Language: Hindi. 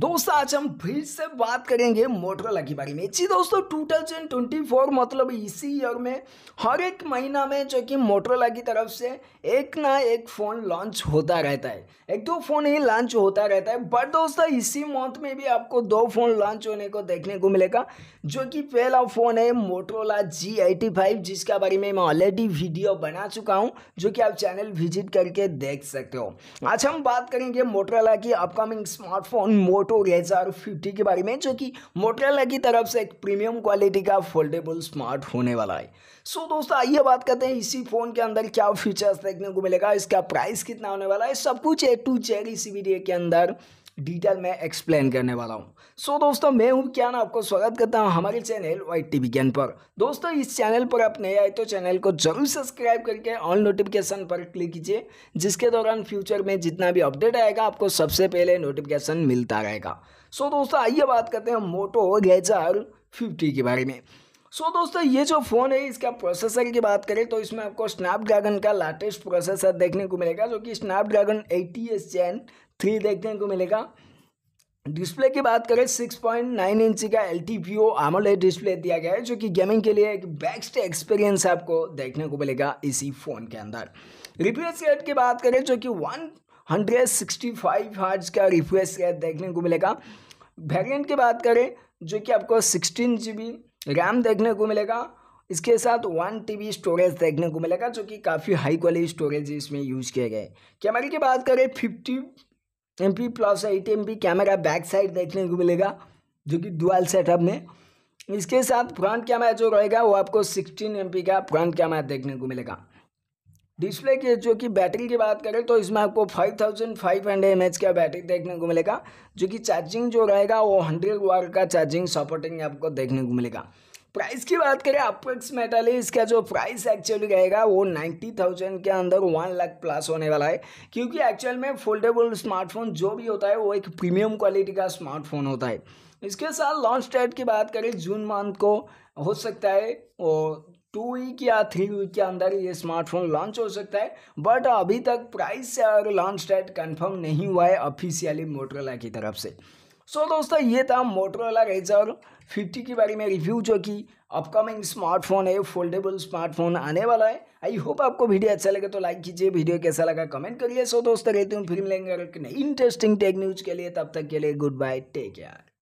दोस्तों आज हम फिर से बात करेंगे मोटरोला के बारे में जी दोस्तों टू थाउजेंड ट्वेंटी फोर मतलब इसी ईयर में हर एक महीना में जो कि मोटरोला की तरफ से एक ना एक फ़ोन लॉन्च होता रहता है एक दो फ़ोन ही लॉन्च होता रहता है बट दोस्तों इसी मंथ में भी आपको दो फ़ोन लॉन्च होने को देखने को मिलेगा जो कि पहला फ़ोन है मोटरोला जी एटी फाइव जिसके बारे में मैं ऑलरेडी वीडियो बना चुका हूँ जो कि आप चैनल विजिट करके देख सकते हो आज हम बात करेंगे मोटरोला की अपकमिंग स्मार्टफोन मोट मोटो रेजर फिफ्टी के बारे में जो कि मोटरला की तरफ से एक प्रीमियम क्वालिटी का फोल्डेबल स्मार्ट होने वाला है सो so, दोस्तों आइए बात करते हैं इसी फ़ोन के अंदर क्या फीचर्स देखने को मिलेगा इसका प्राइस कितना होने वाला है सब कुछ ए टू चेयर इसी वीडियो के अंदर डिटेल में एक्सप्लेन करने वाला हूँ सो so, दोस्तों मैं हूँ क्या ना आपको स्वागत करता हूँ हमारे चैनल वाइट टी ज्ञान पर दोस्तों इस चैनल पर आप नए आए तो चैनल को जरूर सब्सक्राइब करके ऑल नोटिफिकेशन पर क्लिक कीजिए जिसके दौरान फ्यूचर में जितना भी अपडेट आएगा आपको सबसे पहले नोटिफिकेशन मिलता रहेगा सो so, दोस्तों आइए बात करते हैं मोटो गेजर फिफ्टी के बारे में सो so, दोस्तों ये जो फ़ोन है इसका प्रोसेसर की बात करें तो इसमें आपको स्नैपड्रैगन का लाटेस्ट प्रोसेसर देखने को मिलेगा जो कि Snapdragon eight s gen three देखने को मिलेगा डिस्प्ले की बात करें सिक्स पॉइंट नाइन इंच का L T P O AMOLED display दिया गया है जो कि गेमिंग के लिए एक बेस्ट एक्सपीरियंस आपको देखने को मिलेगा इसी फ़ोन के अंदर रिफ्रेश रेट की बात करें जो कि one hundred sixty five hertz का रिफ्रेश रेट देखने को मिलेगा वेरियंट की बात करें जो कि आपको सिक्सटीन जी बी रैम देखने को मिलेगा इसके साथ वन टी बी स्टोरेज देखने को मिलेगा जो कि काफ़ी हाई क्वालिटी स्टोरेज इसमें यूज़ किया गया है कैमरे की बात करें fifty M P plus eight M P camera back side देखने को मिलेगा जो कि डुअल सेटअप में इसके साथ फ्रंट कैमरा जो रहेगा वो आपको सिक्सटीन एम पी का फ्रंट कैमरा देखने को मिलेगा डिस्प्ले के जो कि बैटरी की बात करें तो इसमें आपको five thousand five hundred M H का बैटरी देखने को मिलेगा जो कि चार्जिंग जो रहेगा वो हंड्रेड वाट का चार्जिंग सपोर्टिंग आपको देखने को मिलेगा प्राइस की बात करें अप्रोक्सीमेटली इसका जो प्राइस एक्चुअली रहेगा वो नाइन्टी थाउजेंड के अंदर वन लाख प्लस होने वाला है क्योंकि एक्चुअल में फोल्डेबल स्मार्टफोन जो भी होता है वो एक प्रीमियम क्वालिटी का स्मार्टफोन होता है इसके साथ लॉन्च डेट की बात करें जून मंथ को हो सकता है और टू वीक या थ्री वीक के अंदर ये स्मार्टफोन लॉन्च हो सकता है बट अभी तक प्राइस और लॉन्च डेट कन्फर्म नहीं हुआ है ऑफिशियली मोटरला की तरफ से सो so, दोस्तों ये था मोटरोला रेजर 50 के बारे में रिव्यू जो कि अपकमिंग स्मार्टफोन है फोल्डेबल स्मार्टफोन आने वाला है आई होप आपको वीडियो अच्छा लगे तो लाइक कीजिए वीडियो कैसा लगा कमेंट करिए सो so, दोस्तों रहते हूँ फिर मिलेंगे इंटरेस्टिंग टेक न्यूज़ के लिए तब तक के लिए गुड बाय टेक केयर